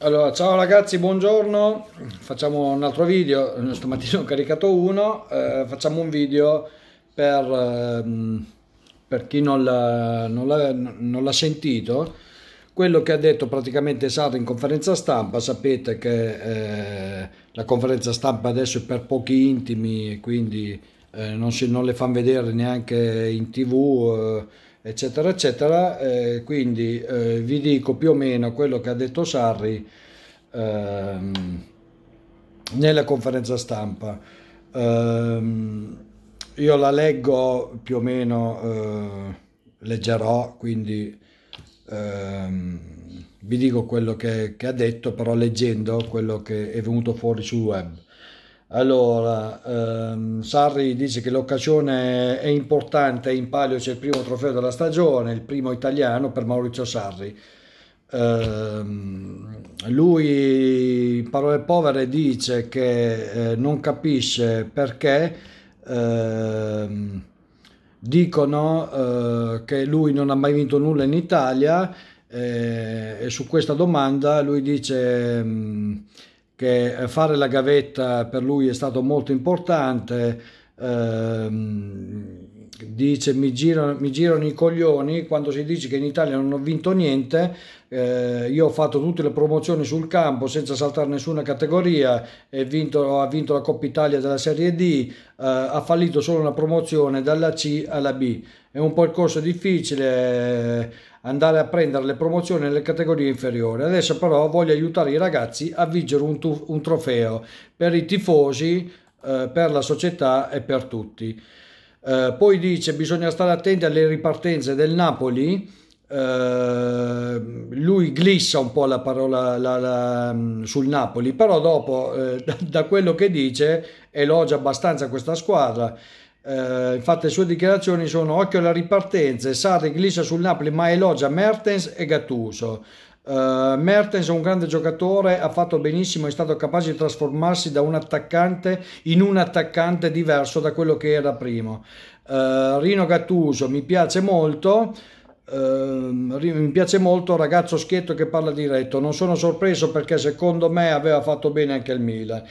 Allora, ciao ragazzi, buongiorno. Facciamo un altro video. Eh, stamattina ho caricato uno. Eh, facciamo un video per, ehm, per chi non l'ha, sentito. Quello che ha detto praticamente Sara in conferenza stampa. Sapete che eh, la conferenza stampa adesso è per pochi intimi, quindi eh, non, si, non, le fanno vedere neanche in tv eh, eccetera, eccetera. Eh, quindi eh, vi dico più o meno quello che ha detto Sarri ehm, nella conferenza stampa. Ehm, io la leggo più o meno, eh, leggerò, quindi ehm, vi dico quello che, che ha detto, però leggendo quello che è venuto fuori sul web. Allora, ehm, Sarri dice che l'occasione è importante, in palio c'è il primo trofeo della stagione, il primo italiano per Maurizio Sarri. Ehm, lui, parole povere, dice che eh, non capisce perché ehm, dicono eh, che lui non ha mai vinto nulla in Italia eh, e su questa domanda lui dice ehm, che eh, fare la gavetta per lui è stato molto importante, ehm, dice mi girano, mi girano, i coglioni quando si dice che in Italia non ho vinto niente, eh, io ho fatto tutte le promozioni sul campo senza saltare nessuna categoria, vinto, ha vinto la Coppa Italia della Serie D, eh, ha fallito solo una promozione dalla C alla B. È un percorso difficile eh, andare a prendere le promozioni nelle categorie inferiori. Adesso però voglio aiutare i ragazzi a vincere un, un trofeo per i tifosi, eh, per la società e per tutti. Eh, poi dice bisogna stare attenti alle ripartenze del Napoli. Eh, lui glissa un po' la parola la, la, sul Napoli, però dopo eh, da, quello che dice elogia abbastanza questa squadra. Eh, infatti le sue dichiarazioni sono occhio alla ripartenza, Sarri glissa sul Napoli ma elogia Mertens e Gattuso. Uh, Mertens è un grande giocatore, ha fatto benissimo, è stato capace di trasformarsi da un attaccante in un attaccante diverso da quello che era prima. Uh, Rino Gattuso mi piace molto. Uh, mi piace molto ragazzo schietto che parla diretto non sono sorpreso perché secondo me aveva fatto bene anche il Milan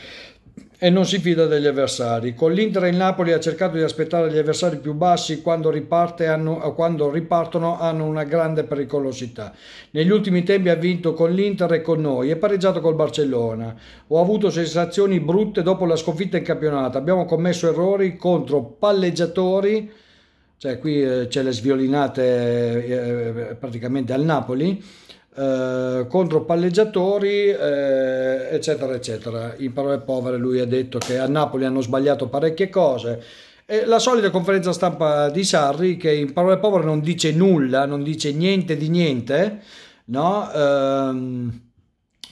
e non si fida degli avversari. Con l'Inter il Napoli ha cercato di aspettare gli avversari più bassi quando, hanno, quando, ripartono hanno una grande pericolosità. Negli ultimi tempi ha vinto con l'Inter e con noi e pareggiato col Barcellona. Ho avuto sensazioni brutte dopo la sconfitta in campionato. Abbiamo commesso errori contro palleggiatori, cioè qui eh, c'è le sviolinate eh, eh praticamente al Napoli eh, contro palleggiatori, eh, eccetera, eccetera. In parole povere lui ha detto che a Napoli hanno sbagliato parecchie cose. la solita conferenza stampa di Sarri che in parole povere non dice nulla, non dice niente di niente, no? Ehm,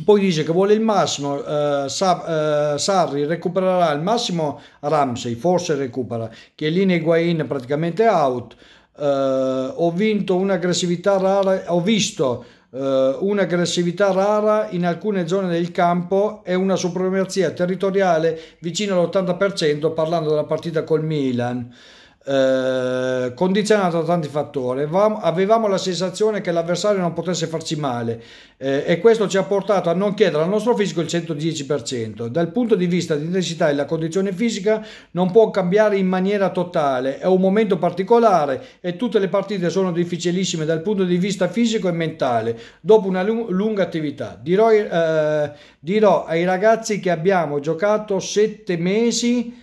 poi dice che vuole il massimo, eh, Sa, eh, Sarri recupererà il massimo Ramsey, forse recupera, Chiellini e Higuain praticamente out, eh, ho vinto un'aggressività rara, ho visto eh, un'aggressività rara in alcune zone del campo e una supremazia territoriale vicino all'80% parlando della partita col Milan. Eh, condizionato da tanti fattori. Avevamo la sensazione che l'avversario non potesse farci male eh, e questo ci ha portato a non chiedere al nostro fisico il 110%. Dal punto di vista di intensità e la condizione fisica non può cambiare in maniera totale, è un momento particolare e tutte le partite sono difficilissime dal punto di vista fisico e mentale dopo una lunga attività. Dirò, eh, dirò ai ragazzi che abbiamo giocato 7 mesi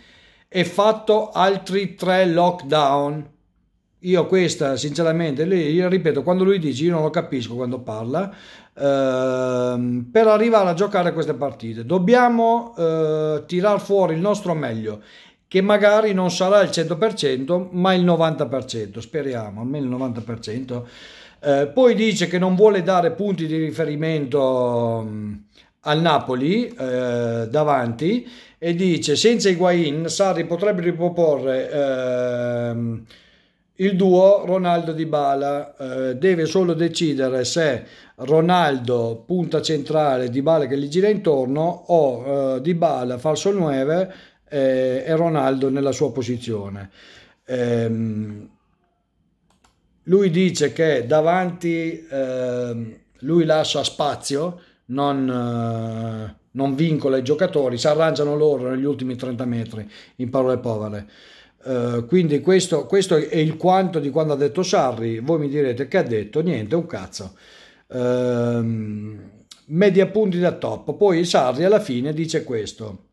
e fatto altri tre lockdown. Io questa, sinceramente, lì, ripeto, quando lui dice io non lo capisco quando parla, ehm, per arrivare a giocare queste partite dobbiamo eh, tirar fuori il nostro meglio, che magari non sarà il 100%, ma il 90%, speriamo, almeno il 90%. Eh, poi dice che non vuole dare punti di riferimento mh, mm, al Napoli eh, davanti e dice senza Higuain Sarri potrebbe riproporre ehm, il duo Ronaldo di Bala eh, deve solo decidere se Ronaldo punta centrale di Bala che gli gira intorno o eh, di Bala falso 9 eh, e Ronaldo nella sua posizione. Ehm, lui dice che davanti ehm, lui lascia spazio, non eh, non vincola i giocatori, si arrangiano loro negli ultimi 30 metri, in parole povere. Uh, quindi questo, questo, è il quanto di quando ha detto Sarri, voi mi direte che ha detto niente, un cazzo. Uh, media punti da top, poi Sarri alla fine dice questo.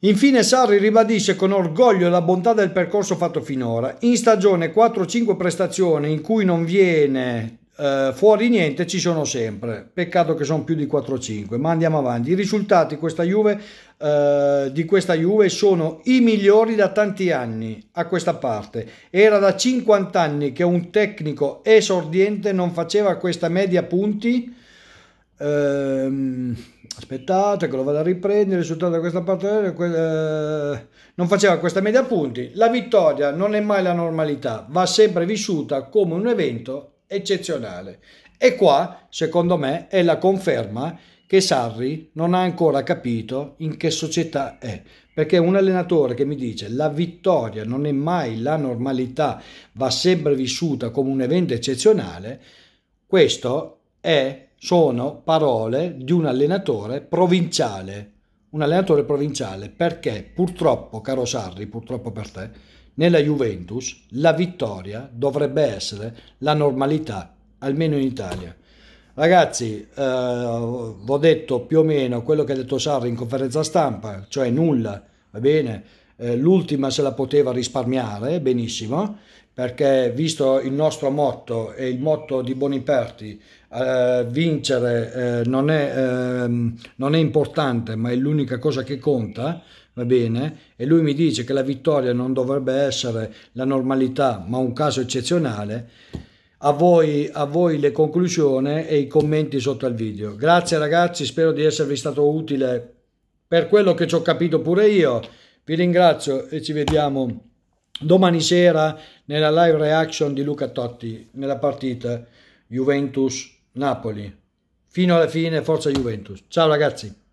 Infine Sarri ribadisce con orgoglio la bontà del percorso fatto finora. In stagione 4-5 prestazioni in cui non viene eh, fuori niente ci sono sempre, peccato che sono più di 4-5, ma andiamo avanti. I risultati questa Juve, eh, di questa Juve sono i migliori da tanti anni a questa parte. Era da 50 anni che un tecnico esordiente non faceva questa media punti. Ehm, aspettate che lo vado a riprendere, il risultato da questa parte eh, eh non faceva questa media punti. La vittoria non è mai la normalità, va sempre vissuta come un evento eccezionale. E qua, secondo me, è la conferma che Sarri non ha ancora capito in che società è. Perché un allenatore che mi dice la vittoria non è mai la normalità, va sempre vissuta come un evento eccezionale, questo è, sono parole di un allenatore provinciale. Un allenatore provinciale perché purtroppo, caro Sarri, purtroppo per te, nella Juventus la vittoria dovrebbe essere la normalità, almeno in Italia. Ragazzi, eh, ho detto più o meno quello che ha detto Sarri in conferenza stampa, cioè nulla, va bene? Eh, l'ultima se la poteva risparmiare, benissimo, perché visto il nostro motto e il motto di Boniperti, eh, vincere eh, non è, ehm, non, è, importante ma è l'unica cosa che conta, va bene? E lui mi dice che la vittoria non dovrebbe essere la normalità, ma un caso eccezionale. A voi, a voi le conclusioni e i commenti sotto al video. Grazie ragazzi, spero di esservi stato utile per quello che ci ho capito pure io. Vi ringrazio e ci vediamo domani sera nella live reaction di Luca Totti nella partita Juventus-Napoli. Fino alla fine, forza Juventus. Ciao ragazzi!